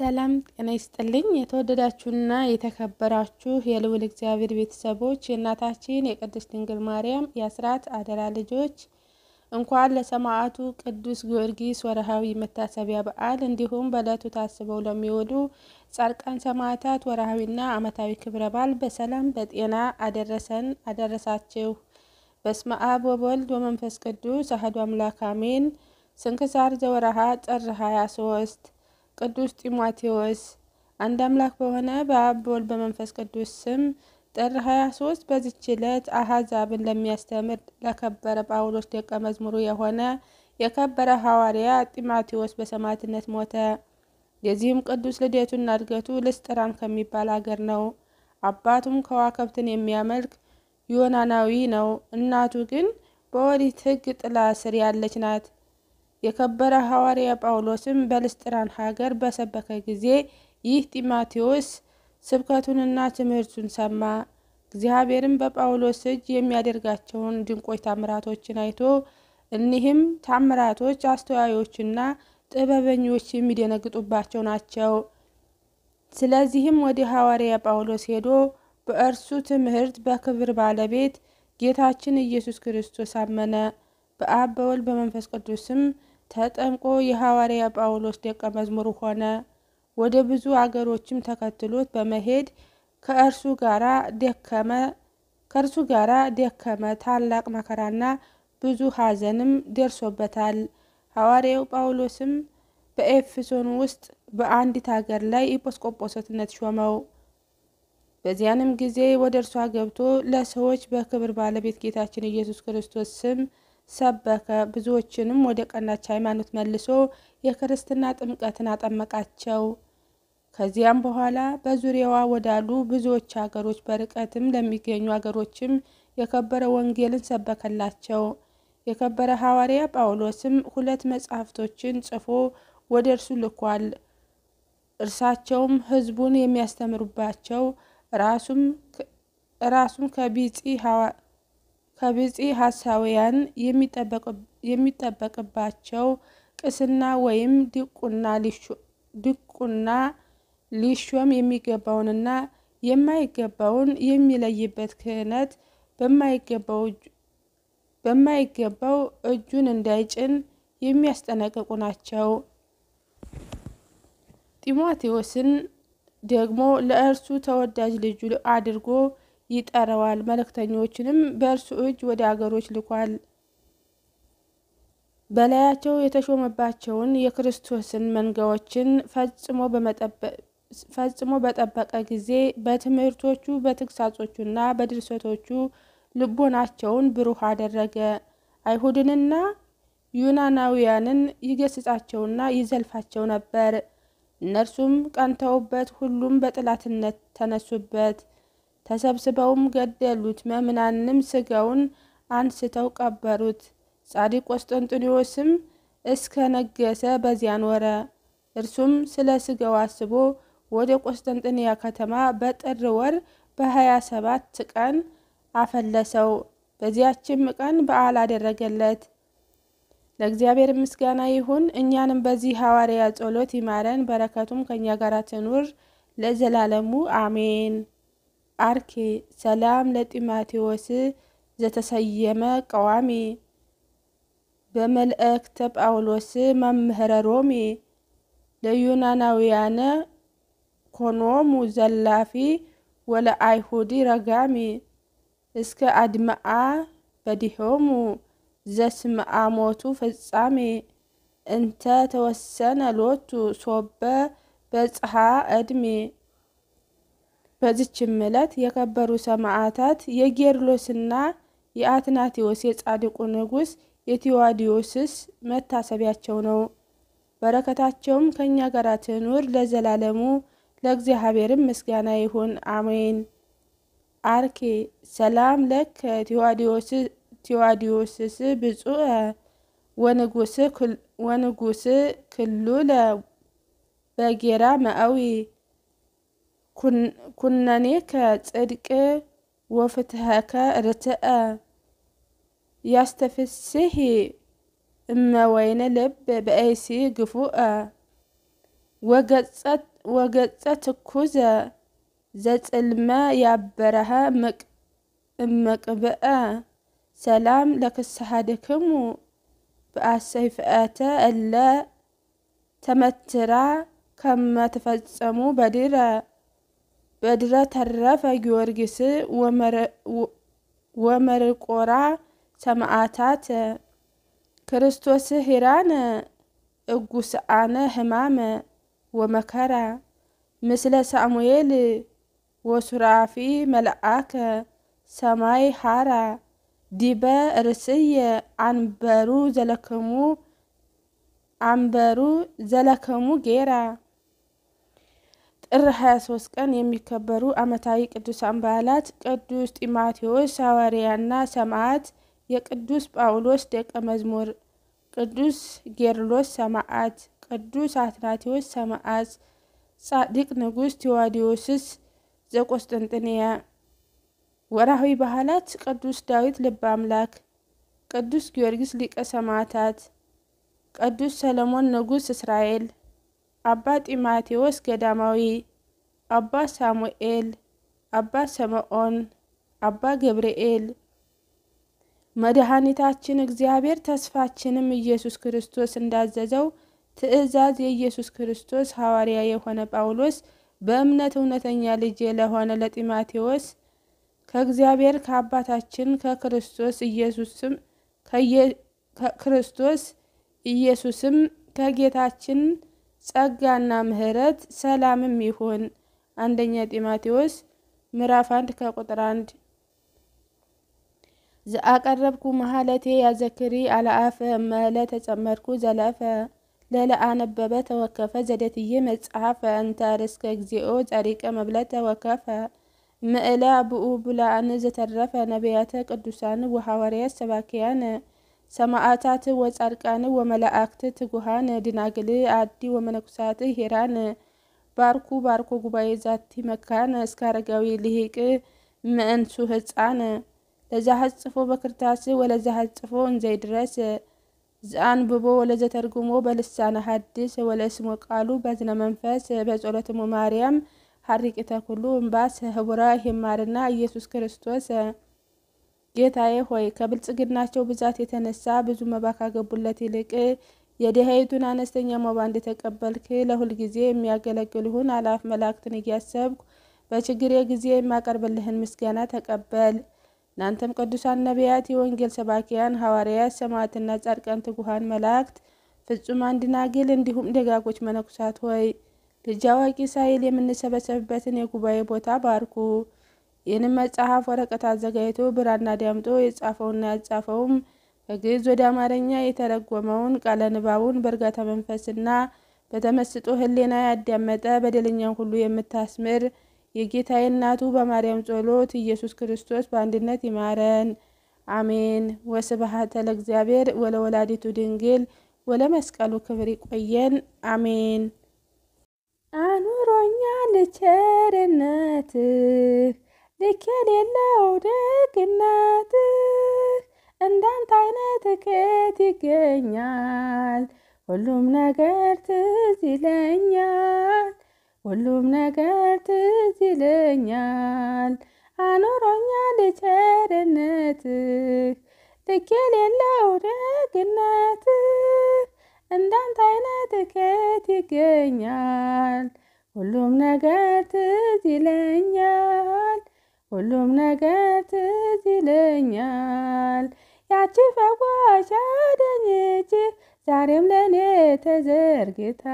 ሰላም ጤና ይስጥልኝ። የተወደዳችሁና የተከበራችሁ የልዑል እግዚአብሔር ቤተሰቦች የእናታችን የቅድስት ድንግል ማርያም የአስራት አደራ ልጆች እንኳን ለሰማዕቱ ቅዱስ ጊዮርጊስ ወርሃዊ መታሰቢያ በዓል እንዲሁም በዕለቱ ታስበው ለሚውሉ ጻድቃን ሰማዕታት ወርሃዊና ዓመታዊ ክብረ በዓል በሰላም በጤና አደረሰን አደረሳችሁ። በስመ አብ ወወልድ ወመንፈስ ቅዱስ አህዱ አምላክ አሜን። ስንክሳር ዘወርኀ ጥር 23 ቅዱስ ጢሞቴዎስ አንድ አምላክ በሆነ በአብ በወልድ በመንፈስ ቅዱስ ስም ጥር 23 በዚች ዕለት አሕዛብን ለሚያስተምር ለከበረ ጳውሎስ ደቀ መዝሙሩ የሆነ የከበረ ሐዋርያ ጢሞቴዎስ በሰማዕትነት ሞተ። የዚህም ቅዱስ ልደቱና እድገቱ ልስጥራን ከሚባል አገር ነው። አባቱም ከዋክብትን የሚያመልክ ዮናናዊ ነው። እናቱ ግን በወሪት ሕግ ጥላ ስር ያለች ናት። የከበረ ሐዋርያ ጳውሎስም በልስጥራን ሀገር በሰበከ ጊዜ ይህ ጢማቴዎስ ስብከቱንና ትምህርቱን ሰማ። እግዚአብሔርም በጳውሎስ እጅ የሚያደርጋቸውን ድንቆች ታምራቶችን አይቶ እኒህም ታምራቶች አስተዋዮችና ጥበበኞች የሚደነግጡባቸው ናቸው። ስለዚህም ወደ ሐዋርያ ጳውሎስ ሄዶ በእርሱ ትምህርት በክብር ባለቤት ጌታችን ኢየሱስ ክርስቶስ አመነ። በአብ በወልድ በመንፈስ ቅዱስም ተጠምቆ የሐዋርያ ጳውሎስ ደቀ መዝሙር ሆነ። ወደ ብዙ አገሮችም ተከትሎት በመሄድ ከእርሱ ጋራ ደከመ ከእርሱ ጋራ ደከመ። ታላቅ መከራና ብዙ ሐዘንም ደርሶበታል። ሐዋርያው ጳውሎስም በኤፌሶን ውስጥ በአንዲት አገር ላይ ኤጲስቆጶስነት ሾመው። በዚያንም ጊዜ ወደ እርሷ ገብቶ ለሰዎች በክብር ባለቤት ጌታችን ኢየሱስ ክርስቶስ ስም ሰበከ። ብዙዎችንም ወደ ቀናች ሃይማኖት መልሶ የክርስትና ጥምቀትን አጠመቃቸው። ከዚያም በኋላ በዙሪያዋ ወዳሉ ብዙዎች አገሮች በርቀትም ለሚገኙ አገሮችም የከበረ ወንጌልን ሰበከላቸው። የከበረ ሐዋርያ ጳውሎስም ሁለት መጽሐፍቶችን ጽፎ ወደ እርሱ ልኳል። እርሳቸውም ሕዝቡን የሚያስተምሩባቸው ራሱም ከቢጺ ከብፂ ሐሳውያን የሚጠበቅባቸው ቅስና ወይም ድቁና ሊሾም የሚገባውንና የማይገባውን የሚለይበት ክህነት በማይገባው እጁን እንዳይጭን የሚያስጠነቅቁ ናቸው። ጢሞቴዎስን ደግሞ ለእርሱ ተወዳጅ ልጁ አድርጎ ይጠረዋል መልእክተኞችንም በእርሱ እጅ ወደ አገሮች ልኳል። በላያቸው የተሾመባቸውን የክርስቶስን መንጋዎችን ፈጽሞ በጠበቀ ጊዜ በትምህርቶቹ በትግሳጾቹና በድርሰቶቹ ልቦናቸውን ብሩህ አደረገ። አይሁድንና ዩናናውያንን ይገስጻቸውና ይዘልፋቸው ነበር። እነርሱም ቀንተውበት ሁሉም በጥላትነት ተነሱበት። ተሰብስበውም ገደሉት። መምናንም ስጋውን አንስተው ቀበሩት። ጻድቅ ቆስጠንጢኖስም እስከ ነገሰ በዚያን ወረ እርሱም ስለ ስጋው አስቦ ወደ ቆስጠንጥንያ ከተማ በጥር ወር በሀያ ሰባት ቀን አፈለሰው። በዚያችም ቀን በዓል አደረገለት። ለእግዚአብሔር ምስጋና ይሁን። እኛንም በዚህ ሐዋርያ ጸሎት ይማረን፣ በረከቱም ከእኛ ጋር ትኑር ለዘላለሙ አሜን። أركي سلام لتماتي وسي زتا سيما قوامي بمل اكتب اول وسي ممهر رومي ليونا نويانا كونومو زلافي ولا ايهودي رقامي اسكا ادمعا بديهومو زسم اموتو فزامي انت توسنا لوتو صوبة بزها ادمي በዚችም ዕለት የከበሩ ሰማዕታት የጌርሎስና የአትናቴዎስ የጻድቁ ንጉሥ የቴዎዲዎስስ መታሰቢያቸው ነው። በረከታቸውም ከእኛ ጋር ትኑር ለዘላለሙ፣ ለእግዚአብሔርም ምስጋና ይሁን አሜን። አርኬ ሰላም ለከ ቴዎዲዎስስ ብፁዕ ወንጉስ ክሉለ በጌራ መአዊ كن كنا نيكا وفت وفتهاكا رتأ يستفسه إما وين لب بأيسي قفوء وقت وقصت كوزا زت الماء يعبرها مك إمك بقى سلام لك السهادكم بأسيف آتا ألا تمترا كما تفزمو بديرا በድረ ተረፈ ጊዮርጊስ ወመርቆራ ሰማዕታት ክርስቶስ ሂራነ እጉስአነ ህማመ ወመከራ ምስለ ሳሙኤል ወሱራፊ መልአከ ሰማይ ሃራ ዲበ ርስየ አንበሩ ዘለከሙ አንበሩ ዘለከሙ ጌራ ጥር 23 ቀን የሚከበሩ ዓመታዊ ቅዱሳን በዓላት ቅዱስ ጢማቴዎስ ሐዋርያና ሰማዕት፣ የቅዱስ ጳውሎስ ደቀ መዝሙር፣ ቅዱስ ጌርሎስ ሰማዕት፣ ቅዱስ አትናቴዎስ ሰማዕት፣ ጻድቅ ንጉሥ ቴዋዲዮስስ ዘቆስጥንጥንያ። ወርሃዊ በዓላት ቅዱስ ዳዊት ልበ አምላክ፣ ቅዱስ ጊዮርጊስ ሊቀ ሰማዕታት፣ ቅዱስ ሰለሞን ንጉሥ እስራኤል አባ ጢማቴዎስ ገዳማዊ፣ አባ ሳሙኤል፣ አባ ሰምዖን፣ አባ ገብርኤል መድኃኒታችን እግዚአብሔር ተስፋችንም ኢየሱስ ክርስቶስ እንዳዘዘው ትእዛዝ የኢየሱስ ክርስቶስ ሐዋርያ የሆነ ጳውሎስ በእምነት እውነተኛ ልጄ ለሆነ ለጢማቴዎስ ከእግዚአብሔር ከአባታችን ከክርስቶስ ኢየሱስም ከክርስቶስ ኢየሱስም ከጌታችን ጸጋና ምሕረት ሰላምም ይሁን። አንደኛ ጢማቴዎስ ምዕራፍ አንድ ከቁጥር አንድ ዘአቀረብኩ መሀለቴ ያዘክሪ አለአፈ መለ ተጨመርኩ ዘለፈ ለለአነበበ ተወከፈ ዘደትዬ መጽሐፈ እንተ ርስከ እግዚኦ ጸሪቀ መብለ ተወከፈ ምእለ ብኡ ብላአን ዘተረፈ ነቢያተ ቅዱሳን ወሐዋርያት ሰባኪያን ሰማዕታት ወጻድቃን ወመላእክት ትጉሃን ድናግል አዲ ወመነኩሳት ሄራን ባርኩ ባርኮ ጉባኤ ዛቲ መካን እስከ አረጋዊ ልሂቅ ምእንሱ ህፃን ለዛ ሀጽፎ በክርታስ ወለዛ ሀጽፎ እንዘይ ድረስ ዘአንብቦ ወለዘ በልሳነ ሐዲስ ወለእስሞ ቃሉ በዝነ መንፈስ በጸሎትሙ ማርያም ሀሪቅተ ኩሉ እምባስ ህቡራ ሂማርና ኢየሱስ ክርስቶስ ጌታዬ ሆይ ከብልጽግናቸው ብዛት የተነሳ ብዙ መባ ካገቡለት ይልቅ የድሃይቱን አነስተኛ መባ እንደተቀበልክ ለሁልጊዜ የሚያገለግሉህን አላፍ መላእክትን እያሰብኩ በችግሬ ጊዜ የማቀርብልህን ምስጋና ተቀበል። እናንተም ቅዱሳን ነቢያት፣ የወንጌል ሰባኪያን ሐዋርያት፣ ሰማዕትና ጻድቃን፣ ትጉሃን መላእክት፣ ፍጹም አንድ እንዲሁም ደጋጎች መነኩሳት ሆይ ልጅ አዋቂ ሳይል የምንሰበሰብበትን የጉባኤ ቦታ ባርኩ። ይህንም መጽሐፍ ወረቀት አዘጋጅቶ ብራና ዳምጦ የጻፈውና ያጻፈውም ከግዕዝ ወደ አማርኛ የተረጎመውን ቃለ ንባቡን በእርጋታ መንፈስና በተመስጦ ሕሊና ያዳመጠ በደለኛን ሁሉ የምታስምር የጌታዬ እናቱ በማርያም ጸሎት ኢየሱስ ክርስቶስ በአንድነት ይማረን፣ አሜን። ወስብሐት ለእግዚአብሔር ወለወላዲቱ ድንግል ወለመስቀሉ ክብር። ይቆየን፣ አሜን። አኑሮኛ ቸርነትህ ልክ የሌለው ደግነትህ እንዳንተ አይነት ከየት ይገኛል? ሁሉም ነገር ትዝ ይለኛል፣ ሁሉም ነገር ትዝ ይለኛል። አኖሮኛል ቸርነትህ ልክ የሌለው ደግነት እንዳንተ አይነት ከየት ይገኛል? ሁሉም ነገር ትዝ ይለኛል ሁሉም ነገር ትዝ ይለኛል። ያቺ ፈዋሽ አዳነች ዛሬም ለእኔ ተዘርግታ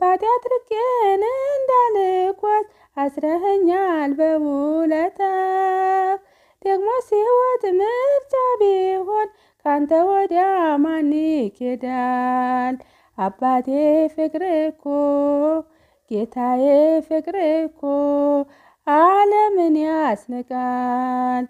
ባጢአት ርቄን እንዳልኳት አስረኸኛል በውለታ ደግሞ ሲወት ምርጫ ቢሆን ካንተ ወዲያ ማን ይኬዳል? አባቴ ፍቅር እኮ ጌታዬ ፍቅር እኮ ዓለምን ያስንቃል